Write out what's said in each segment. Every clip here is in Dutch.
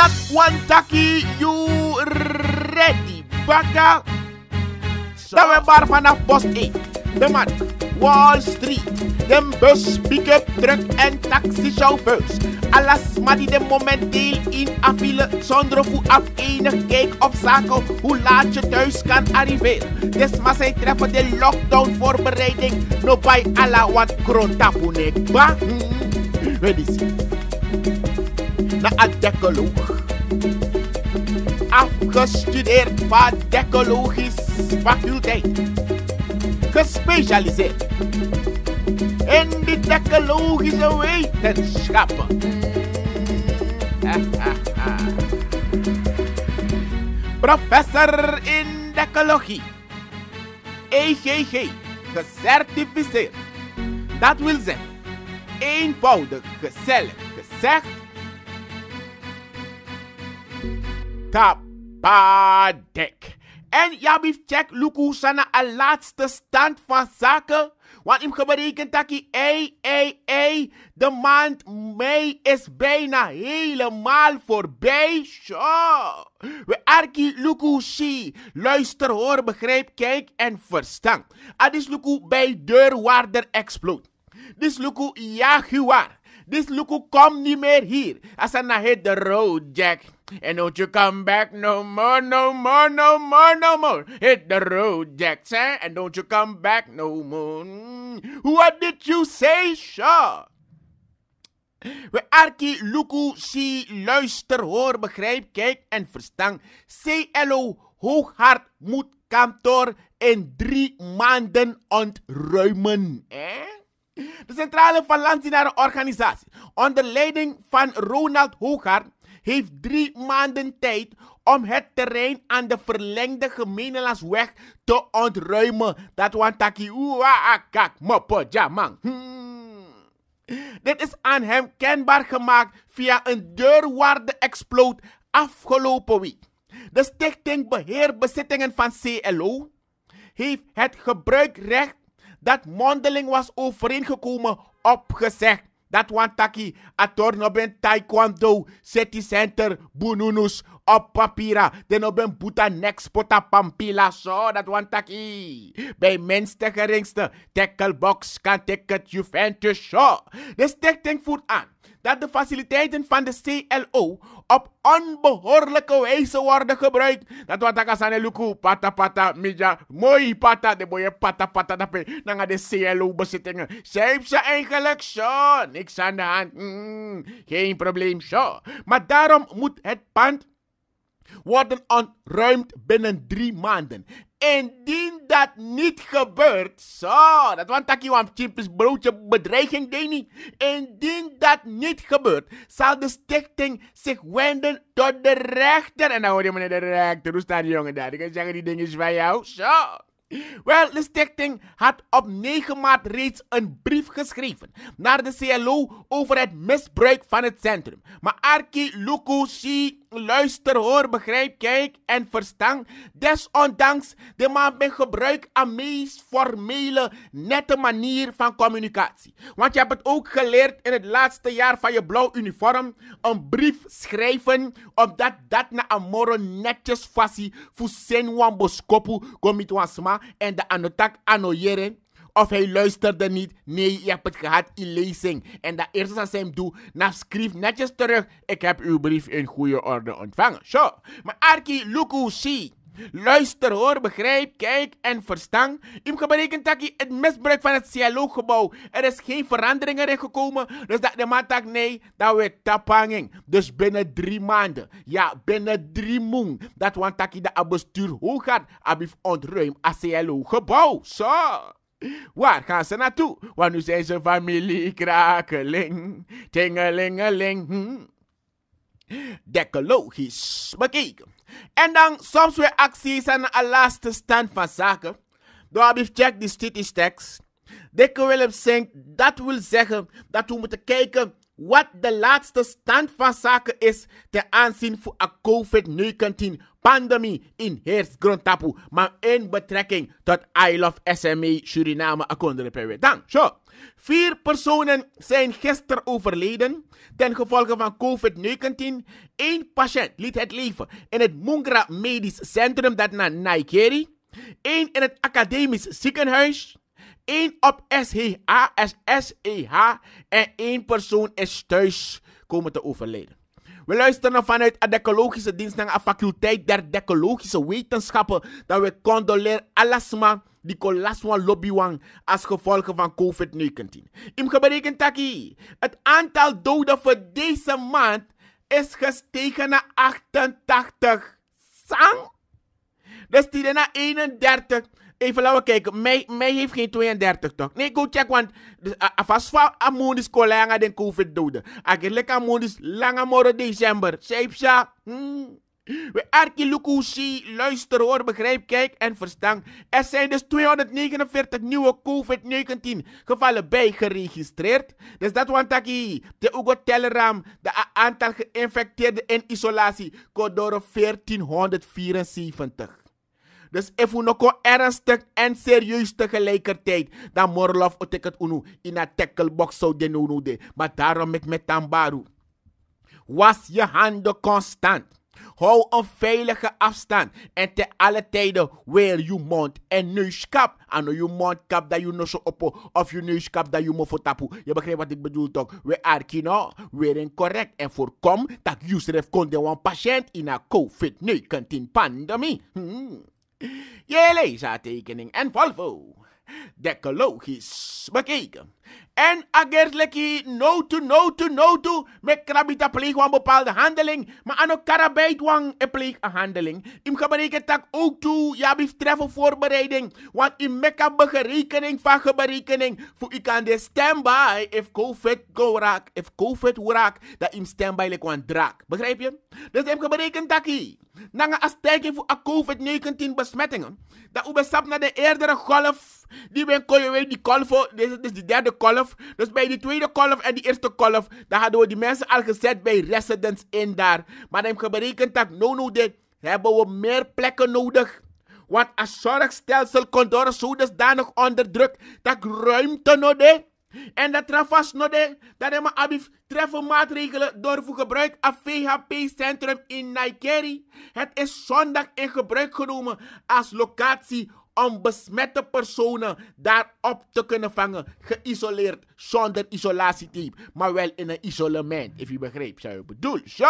that one taki, you ready? baka Staan we bar vanaf Bos 1. De man, Wall Street. Dem bus, pick-up, truck en chauffeurs. Alas, maar die de momenteel in afvielen. Zonder voor af enig kijk op zaken hoe laat je thuis kan arriveren. Desmaals zij treffen de lockdown voorbereiding. No bij alle wat krontapunek. Ba? Hm, hm. Ready, na een Afgestudeerd van decologische faculteit. Gespecialiseerd in de decologische wetenschappen. Professor in decologie. EGG, gecertificeerd. Dat wil zeggen, eenvoudig, gezellig gezegd Tapadek. En bief check Luku sana een laatste stand van zaken. Want hem berekend dat die ei, ei, de maand mei is bijna helemaal voorbij. Zo. We arki luku si. Luister, hoor, begrijp, kijk en verstaan. Adis ah, luku bij deurwaarder explode Dis luku jaguar. Dis luku kom niet meer hier. Asana heet de road jack. And don't you come back no more, no more, no more, no more. Hit the road, Jackson, and don't you come back no more. What did you say, Shaw? We Arki Luku zie, luister, hoor, begrijp, kijk en verstang. CLO Hooghart moet kantoor in drie maanden ontruimen. De centrale van organisatie onder leiding van Ronald Hooghart heeft drie maanden tijd om het terrein aan de verlengde gemeenelandsweg te ontruimen. Dat wantaki akak mopojamang. Hmm. Dit is aan hem kenbaar gemaakt via een deurwaarde-exploot afgelopen week. De Stichting Beheer Bezittingen van CLO heeft het gebruikrecht dat mondeling was overeengekomen opgezegd. dat wan taki a torno ben taekwondo seti center bununus op papira de no ben buta next pota pampila so dat wan taki bij mens te geringste tackle box kan ticket Juventus show. de tek denk voet aan dat de faciliteiten van de CLO op onbehoorlijke wijze worden gebruikt. Dat wat ik aan luku pata pata mija, mooi pata de mooie pata pata dat we de CLO bezittingen. Zeep ze eigenlijk zo, niks aan de hand, mm, geen probleem zo. Maar daarom moet het pand worden ontruimd binnen drie maanden. Indien dat niet gebeurt, zo, dat want ik aan chimpus broodje bedreiging deed Indien dat niet gebeurt, zal de stichting zich wenden tot de rechter. En dan hoor je meneer de rechter, hoe staat die jongen daar? Ik kan zeggen, die ding is van jou, zo. Wel, de stichting had op 9 maart reeds een brief geschreven naar de CLO over het misbruik van het centrum. Maar Arki, Luku, luister, hoor, begrijp, kijk en verstaan. Desondanks de man met gebruik aan meest formele, nette manier van communicatie. Want je hebt het ook geleerd in het laatste jaar van je blauw uniform. Een brief schrijven, omdat dat na amoro netjes fassi, voor wan boskopu, komit en de anotak anoyere. Of hij luisterde niet. Nee, je hebt het gehad in lezing. En dat eerste dat zij hem doet, na schreef netjes terug. Ik heb uw brief in goede orde ontvangen. Zo. Maar Arki Luku, zie. Luister, hoor, begrijp, kijk en verstand. Im berekent taki het misbruik van het gebouw Er is geen verandering erin gekomen. Dus dat de man tak nee, dat we tapanging. Dus binnen drie maanden. Ja, binnen drie moen. Dat want taki de bestuur hoog gaat. Abif ontruim CLO gebouw. Zo. Waar gaan ze naartoe? Want nu zijn ze familie krakeling. Tingelingeling. Hm decologisch bekeken. En dan soms weer acties aan de laatste stand van zaken. Door we check die statistics. Dikke Willem zingt, dat wil zeggen dat we moeten kijken wat de laatste stand van zaken is ten aanzien van COVID-19 pandemie in heerst grondtapu, maar in betrekking tot I Love SME Suriname akondere per Dan, zo. Vier personen zijn gisteren overleden ten gevolge van COVID-19. Eén patiënt liet het leven in het Mungra Medisch Centrum, dat naar Nigeria. Eén in het Academisch Ziekenhuis. Eén op SHH, SSEH. En één persoon is thuis komen te overleden. We luisteren vanuit de ecologische Dienst naar de faculteit der ecologische Wetenschappen. Dat we condoleren alasma die kolaswan lobbywang als gevolg van COVID-19. Im gebreken taki, het aantal doden voor deze maand is gestegen naar 88. Sang? Dus die naar 31. Even laten we kijken. Mij, mij heeft geen 32 toch? Nee, go check, want dus, alvast van Amundis collega den COVID doden. Eigenlijk is lange morgen december. Zeepsa. Hmm. We Arki Lukusi, luister hoor, begrijp, kijk en verstand. Er zijn dus 249 nieuwe COVID-19 gevallen bij geregistreerd. Dus dat want taki, de Ugo Teleram, de aantal geïnfecteerden in isolatie, kodoro 1474. Dus if we nog ernstig en serieus tegelijkertijd, dan morlof otekert unu in a tacklebox zo de nu de. Maar daarom met met tambaru. Was je handen constant. Hou een veilige afstand en te alle tijden wear je mond en neuskap. En je nou, kap dat je nosso op of je neuskap dat je moet tapu. Je begrijpt wat ik bedoel toch? We are weer incorrect en voorkom dat je kon de een patiënt in een COVID-19 pandemie. Hmm. Je tekening en Volvo. Decologisch bekeken. En ager no to no to no to me krabita pleeg wan bepaalde handeling. Maar ano karabijt wan e pleeg een handeling. Im gebereken tak ook toe ja bif treffen voorbereiding. Want im meka berekening van berekening, Voor ik kan de standby if covid go raak. If covid raak dat im standby lek wan draak. Begrijp je? Dus im gebereken taki. Nanga as teken voor a covid-19 besmettingen. Dat u besap naar de eerdere golf. Die ben kon je weet die golf. Dit is de derde kolf. Dus bij die tweede kolf en die eerste kolf, dan hadden we die mensen al gezet bij residents in daar. Maar dan berekend dat no no dit, hebben we meer plekken nodig. Want als zorgstelsel komt door zo dusdanig onder druk dat ruimte nodig en dat trafas nodig, dat hebben we abif treffen maatregelen door voor gebruik van VHP-centrum in Nigeria, Het is zondag in gebruik genomen als locatie om besmette personen daarop te kunnen vangen, geïsoleerd zonder isolatieteam, maar wel in een isolement, if je begrijpt zou je bedoel. Zo.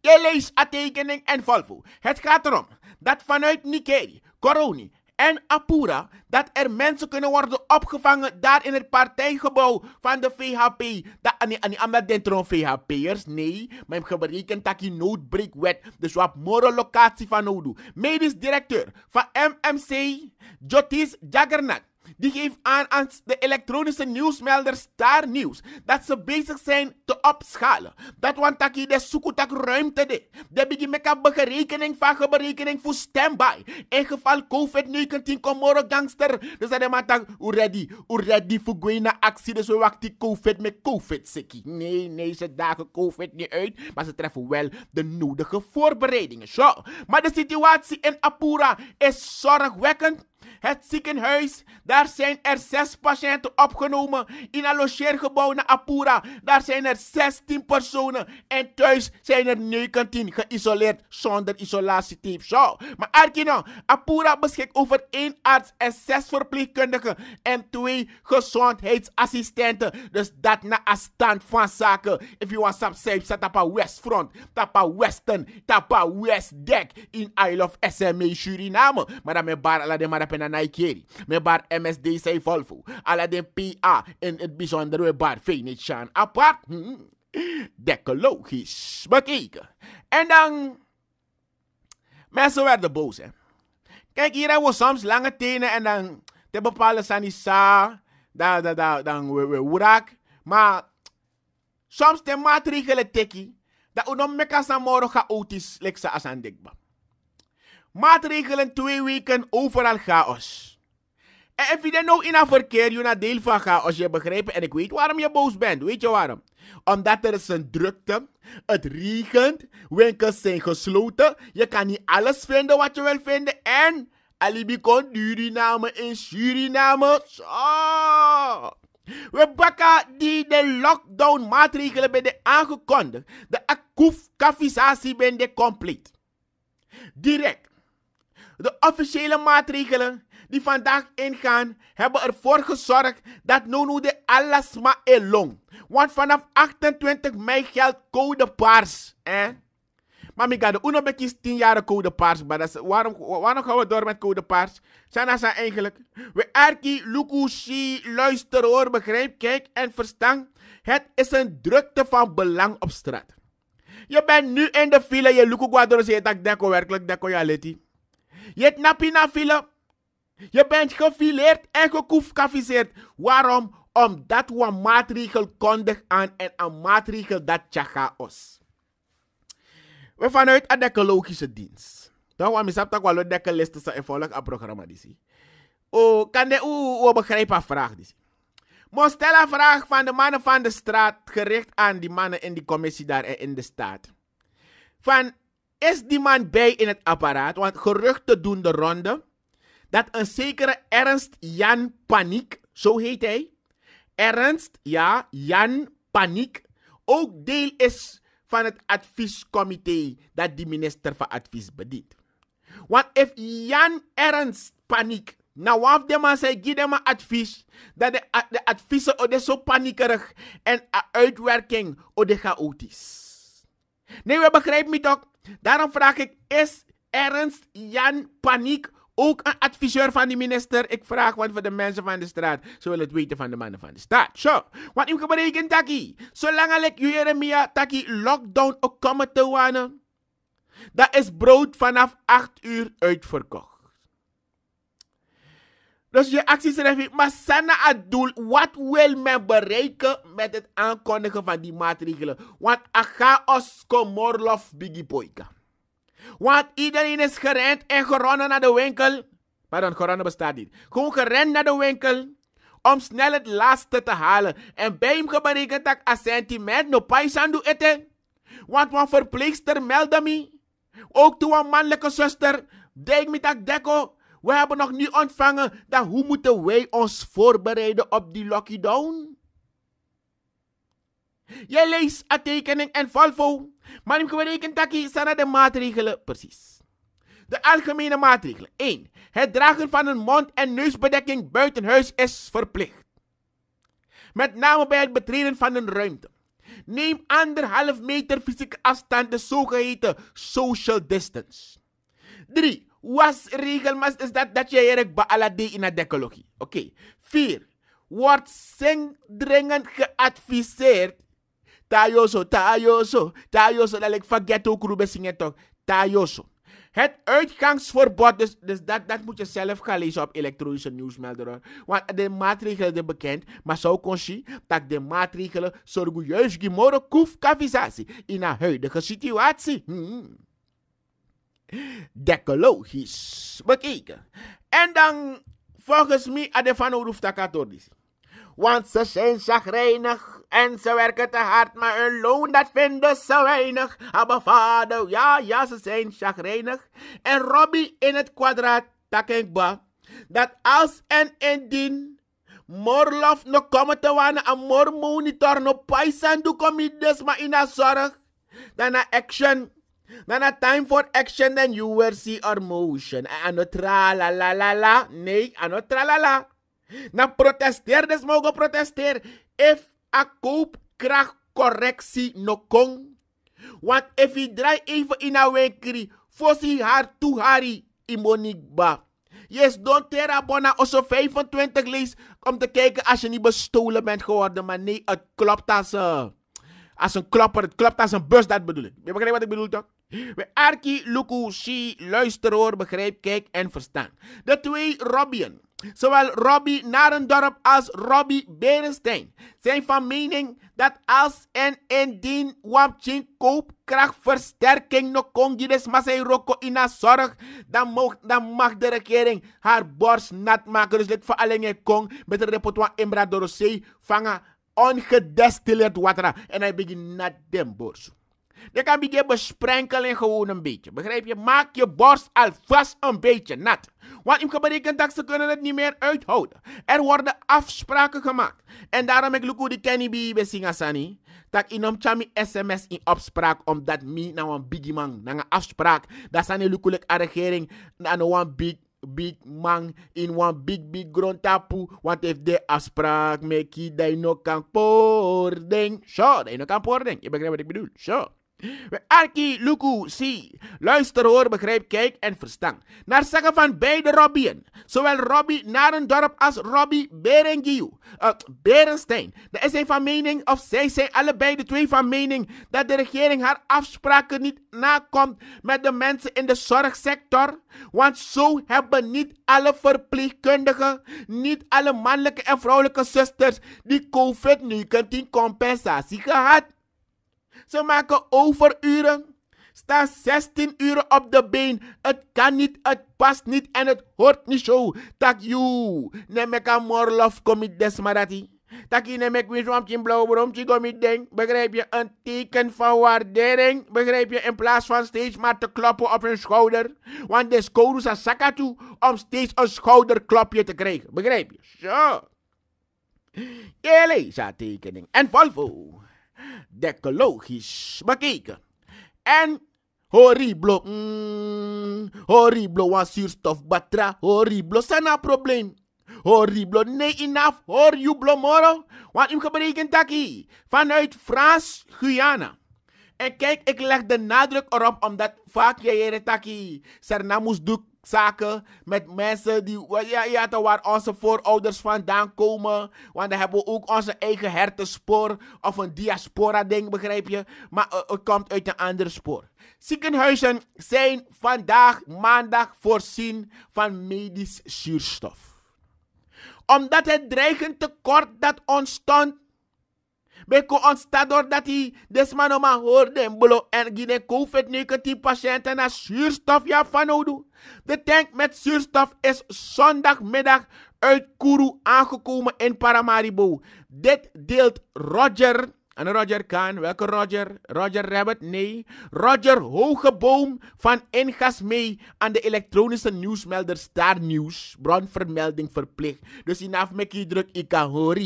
Je leest e en Volvo. Het gaat erom dat vanuit Nikeri, Coroni en Apura dat er mensen kunnen worden opgevangen daar in het partijgebouw van de VHP. Dat, de ah, nee, ah, omdat dentro VHP'ers, nee. Maar ik berekend dat die noodbreekwet, dus wat more locatie van nodig. Medisch directeur van MMC, Jotis Jagernak. Die geeft aan aan de elektronische nieuwsmelder Star Nieuws dat ze bezig zijn te opschalen. Dat want dat de zoekutak ruimte de. De begin met een berekening van berekening voor standby. In geval COVID-19 komt morgen gangster. Dus dat is maar ready. ready voor goeie actie. Dus we wachten COVID met COVID -sikkie. Nee, nee, ze dagen COVID niet uit. Maar ze treffen wel de nodige voorbereidingen. Zo. Maar de situatie in Apura is zorgwekkend het ziekenhuis, daar zijn er zes patiënten opgenomen. In een logeergebouw naar Apura, daar zijn er 16 personen. En thuis zijn er 19 geïsoleerd zonder isolatietape. Zo. Maar Arkino, Apura beschikt over één arts en zes verpleegkundigen en twee gezondheidsassistenten. Dus dat na een stand van zaken. If you want some safe, zet op Westfront, tapa Western, West Westdeck in Isle of SMA Suriname. Maar dan met Barala de en Nigeria. Met bar MSD zei Volvo. Aladdin PA in het bijzonder we bar Venetian apart. Hm. Dekologisch bekeken. En dan... Um, Mensen werden boos hè. Eh? Kijk, hier hebben we soms lange tenen en dan um, te bepalen sanisa, dan, dan, dan, dan um, we, we urak. Maar soms de maatregelen teki, dat we dan mekaar morgen chaotisch leksa als aan Maatregelen twee weken overal chaos. En als je nou in een verkeer je naar deel van chaos, je begrijpt, en ik weet waarom je boos bent, weet je waarom? Omdat er is een drukte, het regent, winkels zijn gesloten, je kan niet alles vinden wat je wil vinden, en alibi kon Suriname in Suriname, We bakken die de lockdown maatregelen bij de aangekondigd, de akkoef kafisatie ben compleet. Direct. De officiële maatregelen die vandaag ingaan, hebben ervoor gezorgd dat nu de Alasma long. Want vanaf 28 mei geldt code paars. Maar ik ga de UNO 10 jaar code paars. Maar dat waarom, waarom gaan we door met code paars? Zijn dat zijn eigenlijk? We erki, lukushi, luister hoor, begrijp, kijk en verstaan. Het is een drukte van belang op straat. Je bent nu in de file, je door. zegt dat deko werkelijk deko jaleti. Je hebt na file. Je bent gefileerd en gekoefkafiseerd. Waarom? Omdat we een maatregel kondig aan en een maatregel dat chaos. We vanuit de ecologische dienst. Dan we een kwalo dekkelisten en volgen a programma disi. O, oh, kan de u begrijpen vraag disi. Maar stel een vraag van de mannen van de straat gericht aan die mannen in die commissie daar en in de staat. Van is die man bij in het apparaat? Want geruchten doen de ronde dat een zekere Ernst Jan Paniek, zo heet hij, Ernst, ja, Jan Paniek, ook deel is van het adviescomité dat die minister van Advies bedient. Want if Jan Ernst Paniek nou, wat de man zei, geef hem advies. Dat de, de adviezen zo oh, paniekerig en uitwerking oh, de chaotisch. Nee, we begrijpen me toch? Daarom vraag ik, is Ernst Jan Paniek ook een adviseur van de minister? Ik vraag, want voor de mensen van de straat, ze willen het weten van de mannen van de staat. Zo, wat ik betekent taki? Zolang ik Jeremia taki lockdown ook komen te wonen, dat is brood vanaf 8 uur uitverkocht. Dus je acties zijn Maar Sana Adul, wat wil men bereiken met het aankondigen van die maatregelen? Want aga os komorlof bigipoika. Want iedereen is gerend en geronnen naar de winkel. Pardon, geronnen bestaat niet. Gewoon gerend naar de winkel. Om snel het laatste te halen. En bij hem geberekend dat een sentiment no paisandu eten. Want mijn verpleegster meldde me. Ook toen een mannelijke zuster. Denk me dat deko. We hebben nog niet ontvangen. Dan hoe moeten wij ons voorbereiden op die lockdown? Je leest een tekening en Volvo. Maar ik bereken dat zijn de maatregelen precies. De algemene maatregelen. 1. Het dragen van een mond- en neusbedekking buiten huis is verplicht. Met name bij het betreden van een ruimte. Neem anderhalf meter fysieke afstand, de zogeheten social distance. 3. Was regelmatig is dat dat je erg baalade in de decologie. Oké. Okay. Vier. Wordt zingdringend geadviseerd. Tayoso, tayoso, tayoso. Dat ik vergeet ook roepen zingen toch. Tayoso. Het uitgangsverbod, dus, dus dat, dat moet je zelf gaan lezen op elektronische nieuwsmelder. Want de maatregelen zijn bekend, maar zo kon je dat de maatregelen zorgen juist gemorgen in de huidige situatie. Hmm decologisch bekeken. En dan, volgens mij, Adefano roept dat Want ze zijn zagrijnig en ze werken te hard, maar hun loon dat vinden ze weinig. Aber vader, ja, ja, ze zijn chagrijnig. En Robbie in het kwadraat, dat dat als en indien Morlof no komen te wanneer aan mor monitor no paisan du kom dus maar in zorg. Dan action When a time for action, then you will see our motion. En het tra la la la la. Nee, en het tra la la. Dan protesteer, dus mogen protesteer. If a koopkrachtcorrectie no kon. Want if je draai even in a winkri, fossi haar hari imonigba. Yes, don't tera bona also 25 lees om te kijken als je niet bestolen bent geworden. Maar nee, het klopt als, uh, als een klopper. Het klopt als een bus, dat bedoel ik. Je begrijpt wat ik bedoel toch? We Arki Luku Shi luisteren hoor, begrijp, kijk en verstaan. De twee Robbien, zowel Robbie Narendorp als Robbie Berenstein, zijn van mening dat als en indien Wamching koopkrachtversterking nog congides masai roko ina zorg, dan mag, dan mag de regering haar borst nat maken. Dus dit een kong met een repertoire Imbra Dorosei vangen ongedestilleerd water en hij begint nat den borst. Je kan beginnen besprenkelen gewoon een beetje. Begrijp je? Maak je borst alvast een beetje nat. Want in betekent dat ze kunnen het niet meer uithouden. Er worden afspraken gemaakt. En daarom heb ik ook die kenny bij Dat Tak inom chami sms in afspraak omdat me nou een big man. Na nou een afspraak. Dat zijn lukulik aan regering. Na een big big man in one big big ground tapu. Want if de afspraak make it, dat nog kan poorden. Zo, dat no nog kan poorden. Je begrijpt wat ik bedoel. Zo. Arki, Luku, zie. Luister, hoor, begrijp, kijk en verstaan Naar zeggen van beide Robbieën. Zowel Robbie Narendorp als Robbie Berengiu. Uh, Berenstein. De is hij van mening, of zij zijn allebei de twee van mening, dat de regering haar afspraken niet nakomt met de mensen in de zorgsector. Want zo hebben niet alle verpleegkundigen, niet alle mannelijke en vrouwelijke zusters die COVID-19 compensatie gehad. Ze maken overuren. Staan 16 uren op de been. Het kan niet, het past niet en het hoort niet zo. Tak you. aan morlof komit desmarati. Tak je neem ik weer zo'n blauw bromtje denk. Begrijp je? Een teken van waardering. Begrijp je? In plaats van steeds maar te kloppen op hun schouder. Want de skorus aan toe om steeds een schouderklopje te krijgen. Begrijp je? Zo. Jullie tekening. En Volvo dekologisch bekeken. En horrible, mm, horrible was horrible zijn een probleem. Horrible, nee inaf, blo moro, want ik gebreken taki, vanuit Frans Guyana. En kijk, ik leg de nadruk erop omdat vaak jij taki, sernamus duk zaken met mensen die, ja, ja, waar onze voorouders vandaan komen. Want dan hebben we ook onze eigen hertenspoor of een diaspora-ding, begrijp je? Maar eh, het komt uit een ander spoor. Ziekenhuizen zijn vandaag, maandag, voorzien van medisch zuurstof. Omdat het dreigend tekort dat ontstond Beko ontstaat doordat hij desmanoma hoorde en bolo en gine COVID-19 patiënten naar zuurstof ja van De tank met zuurstof is zondagmiddag uit Kuru aangekomen in Paramaribo. Dit deelt Roger, en Roger kan welke Roger? Roger Rabbit? Nee. Roger Hogeboom van Ingas mee aan de elektronische nieuwsmelder Star News. Bronvermelding verplicht. Dus in afmekkie druk ik kan horen,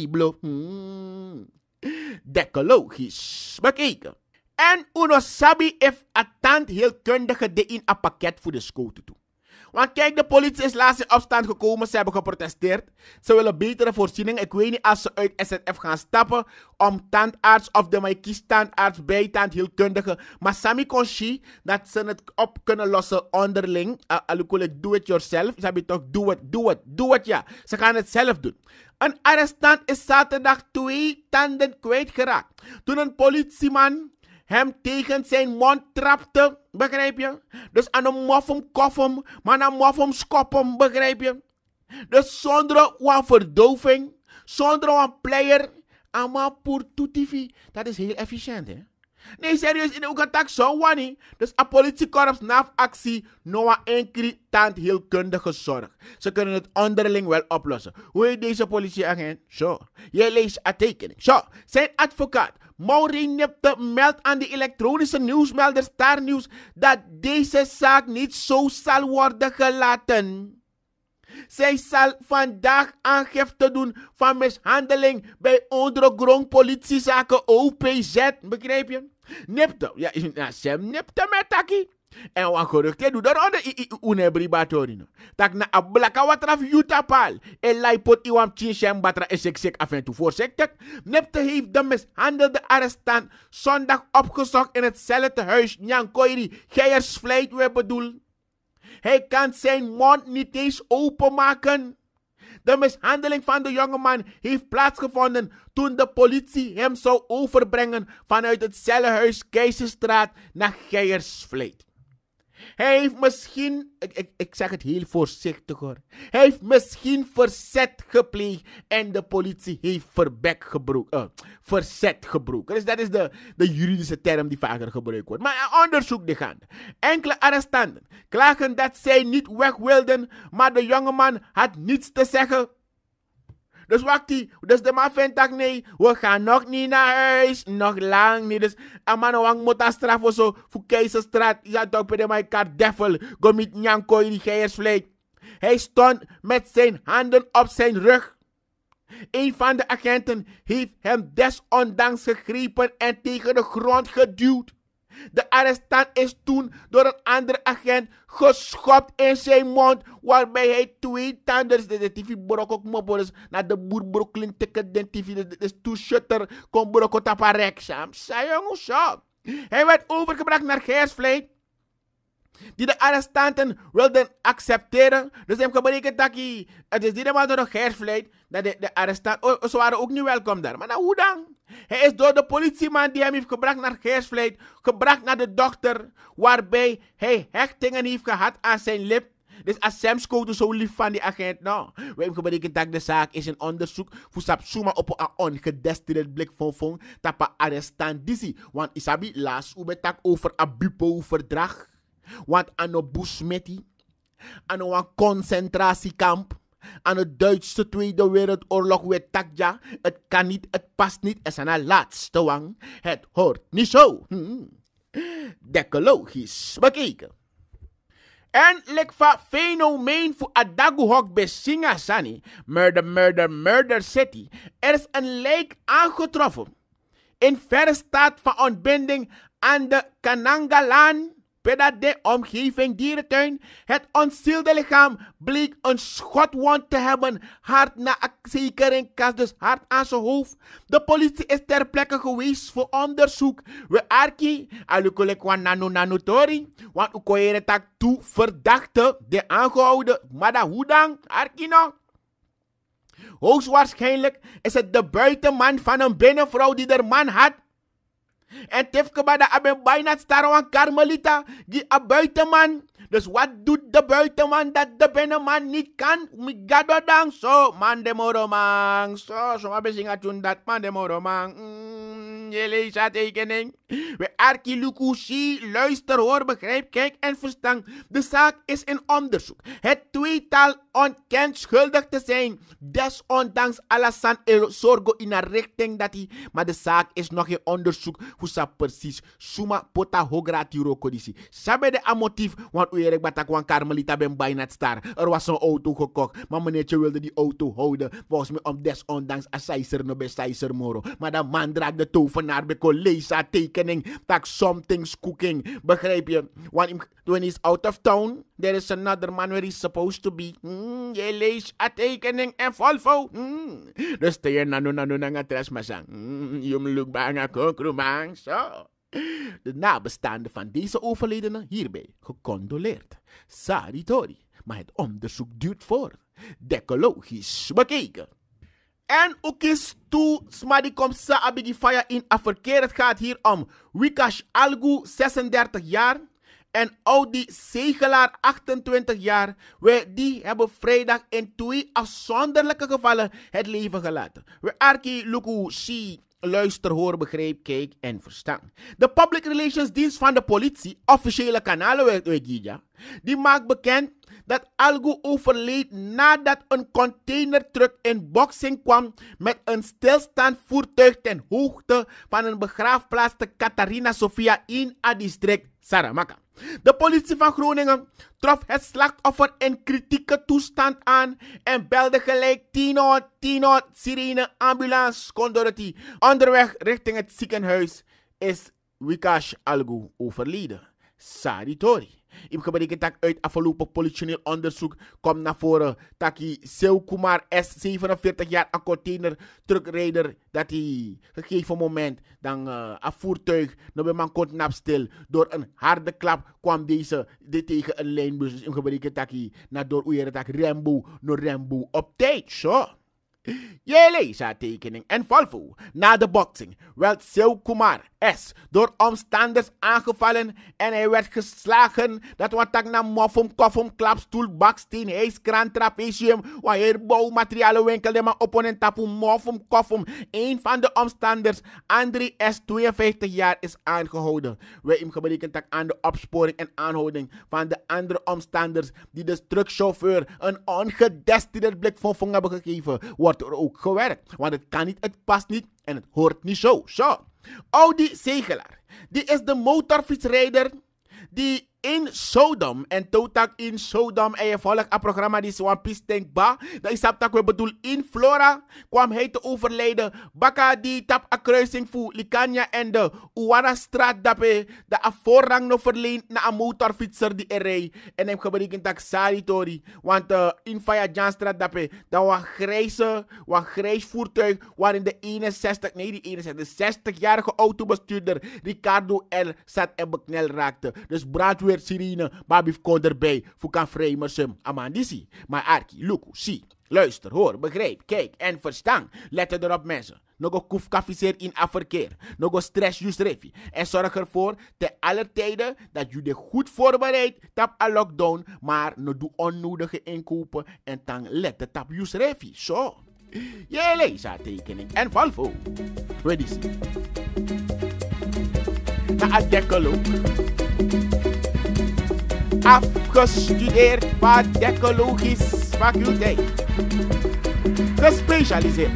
Decologisch, bekeken. En uno sabi if attant heel kundige de in een pakket voor de school doen. Want kijk, de politie is laatst in opstand gekomen. Ze hebben geprotesteerd. Ze willen betere voorzieningen. Ik weet niet als ze uit SNF gaan stappen om tandarts of de Maikis tandarts, bijtandheelkundige. Maar Sammy Conchi, dat ze het op kunnen lossen onderling. Uh, do it yourself. Ze hebben toch, do it, do it, do it, ja. Ze gaan het zelf doen. Een arrestant is zaterdag twee tanden kwijtgeraakt. Toen een politieman hem tegen zijn mond trapte. Begrijp je? Dus aan de mofum koffem, maar aan moffem hem. Begrijp je? Dus zonder wat verdoving, zonder een player, allemaal pour voor toetifi. Dat is heel efficiënt, hè? Nee, serieus, in de attack zo Dus een politiekorps NAF actie, Noah Enkri taant heel kundige zorg. Ze kunnen het onderling wel oplossen. Hoe heet deze politieagent? Zo. Jij leest een tekening. Zo. Zijn advocaat, Maureen Nipte, meldt aan de elektronische nieuwsmelder Star News dat deze zaak niet zo zal worden gelaten. Zij zal vandaag aangifte doen van mishandeling bij ondergrond politiezaken OPZ. Begrijp je? Nipte. Ja, ja Sam nipte met taki. En wat gerucht, doe dat onder unebri batorino. Tak na ablaka wat raf jutapal. En laipot iwam chinsham batra eseksek af en toe voorzichtig. Nipte heeft de mishandelde arrestant zondag opgezocht in het hetzelfde huis. Nyankoiri, Geiers Vlijt, we bedoelen. Hij kan zijn mond niet eens openmaken. De mishandeling van de jongeman heeft plaatsgevonden toen de politie hem zou overbrengen vanuit het cellenhuis Keizerstraat naar Geiersvleet. Hij heeft misschien, ik, ik, zeg het heel voorzichtig hoor, hij heeft misschien verzet gepleegd en de politie heeft verbek gebroken, eh, verzet gebroken. Dus dat is de, de juridische term die vaker gebruikt wordt. Maar onderzoek die gaande. Enkele arrestanten klagen dat zij niet weg wilden, maar de jongeman had niets te zeggen dus wakkie, dus de man vindt dat nee, we gaan nog niet naar huis, nog lang niet. Dus een eh, man wang moet dat straf of zo, voor Keizerstraat, ja toch, bij de mijn devil, go met Nyanko in die geiersvleet. Hij stond met zijn handen op zijn rug. Een van de agenten heeft hem desondanks gegrepen en tegen de grond geduwd. De arrestant is toen door een andere agent geschopt in zijn mond, waarbij hij twee tanden, de TV brok ook naar de boer Brooklyn ticket, de TV, is toe shutter, kon brok op aparek, sam. Hij werd overgebracht naar Gersvleet dus die de arrestanten wilden accepteren. Dus heeft gebreken dat hij, het is niet helemaal door de gersvleid, dat de, de arrestanten, oh, ze waren ook niet welkom daar. Maar nou, hoe dan? Hij is door de politieman die hem heeft gebracht naar gersvleid, gebracht naar de dochter, waarbij hij hechtingen heeft gehad aan zijn lip. Dus als Sam zo lief van die agent, nou. We hebben gebreken dat de zaak is in onderzoek. Voor Sapsuma op een ongedestineerd blik van vong. Tapa arrestant disi. Want Isabi laas u met over abupo verdrag. Want aan de Bushmetti, aan een concentratiekamp, aan de Duitse Tweede Wereldoorlog weer takja, het kan niet, het past niet, het zijn haar laatste wang. Het hoort niet zo. Hm. hm. Dekologisch bekeken. En van fenomeen voor Adaguhok Besinga Sani, murder, murder, murder city. Er is een lijk aangetroffen. In verre staat van ontbinding aan de kanangalan dat de omgeving dierentuin. Het ontzielde lichaam bleek een schotwond te hebben, hard na zeker in dus hard aan zijn hoofd. De politie is ter plekke geweest voor onderzoek. We arki, alukulek wan nanu nanu want koere tak toe verdachte, de aangehouden, maar dat hoe dan, arkino? Hoogstwaarschijnlijk is het de buitenman van een binnenvrouw die de man had. En Tifke de abe bijna staroan karmelita, die a buitenman. Dus wat doet de buitenman dat de binnenman niet kan? gado dan zo, man de moromang. Zo, zo, maar dat man de moromang. Mm, je tekening. We arki lukushi, luister, hoor, begrijp, kijk en verstaan. De zaak is in onderzoek. Het tweetal ontkent schuldig te zijn. Desondanks Alassane El Sorgo in een richting dat hij. Maar de zaak is nog in onderzoek. Hoe sa precies? Suma pota hogratiro kodisi. Sabe de amotief, want batak wan Carmelita ben bijna star. Er was een auto gekocht, maar meneertje wilde die auto houden. Volgens mij om desondanks Asaiser no Bessaiser moro. Maar dat man draagt de tovenaar bij collega tekening. Tak something's cooking. Begrijp je? Want when he's out of town, there is another man where he's supposed to be. Hmm? je leest a tekening en Volvo. Hmm. Dus Dus teer nanu nanu nanga trasmasang. Mm. Jum lukbanga kokrumang. Zo. De nabestaanden van deze overledene hierbij gecondoleerd. Sorry Saritori. Maar het onderzoek duurt voor. Decologisch bekeken. En ook is toe, smadi kom sa abigi in a Het gaat hier om Wikash Algu, 36 jaar. En Audi Zegelaar, 28 jaar. We, die hebben vrijdag in twee afzonderlijke gevallen het leven gelaten. We Arki Luku Si luister, hoor, begrijp, kijk en verstaan. De Public Relations Dienst van de politie, officiële kanalen, die maakt bekend dat Algo overleed nadat een containertruck in botsing kwam met een stilstaand voertuig ten hoogte van een begraafplaats te Catharina Sofia in het district Saramaka. De politie van Groningen trof het slachtoffer in kritieke toestand aan en belde gelijk 10 10 sirene ambulance kon Onderweg richting het ziekenhuis is Wikash Algu overleden. Saritori. Ibu keberika uit afgelopen politioneel onderzoek komt naar voren. Taki Seukumar S, 47 jaar, een container truckrijder. Dat hij gegeven moment dan uh, een voertuig, nou man kort stil. Door een harde klap kwam deze dit tegen een lijnbus. Dus ibu taki, door hoe dat Rembo, no Rambo op tijd, zo. So. Jeleza tekening en Volvo na de boxing werd Seu Kumar S door omstanders aangevallen en hij werd geslagen. Dat wat tak na moffum, koffum, klapstoel, baksteen, hijs, trapezium, waar bouwmaterialen winkelde, maar opponent tapu moffum, koffum. Een van de omstanders, André S, 52 jaar, is aangehouden. Wij hem gebreken tak aan de opsporing en aanhouding van de andere omstanders die de truckchauffeur een ongedestineerd blik van vong hebben gegeven. Wordt er ook gewerkt. Want het kan niet, het past niet en het hoort niet zo. Zo. Audi Zegelaar. Die is de motorfietsrijder die in Sodom en totak in Sodom en je volgt een programma die zo'n pistenk ba dat is dat we bedoel in Flora kwam hij te overlijden baka die tap a kruising voor Likanya en de Uwana straat dapper. de voorrang no verleent naar een motorfietser die er rij en hem gebruikt dat sari tori want uh, in Faya straat dapper dat was grijze was grijs voertuig waarin de 61 nee die 61 de 60 jarige autobestuurder Ricardo L zat en beknel raakte dus brandweer weer sirine, babif erbij, fukan vremersum, amandisi. Maar arki, luku, si, luister, hoor, begrijp, kijk en verstaan. letter erop mensen. Nogo kuf kafiseer in afverkeer. Nogo stress just refi. En zorg ervoor te aller tijden dat jullie goed voorbereid tap a lockdown. Maar no doe onnodige inkopen en tang let de tap just refi. Zo. So. lees aantekening en valvo. Ready see. Na a dekkelo afgestudeerd ecologische faculteit. Gespecialiseerd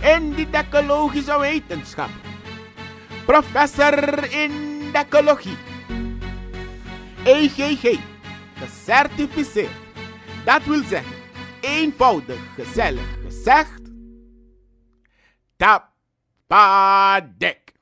in de ecologische wetenschap. Professor in ecologie. EGG, gecertificeerd. Dat wil zeggen, eenvoudig gezellig gezegd. Tapadek.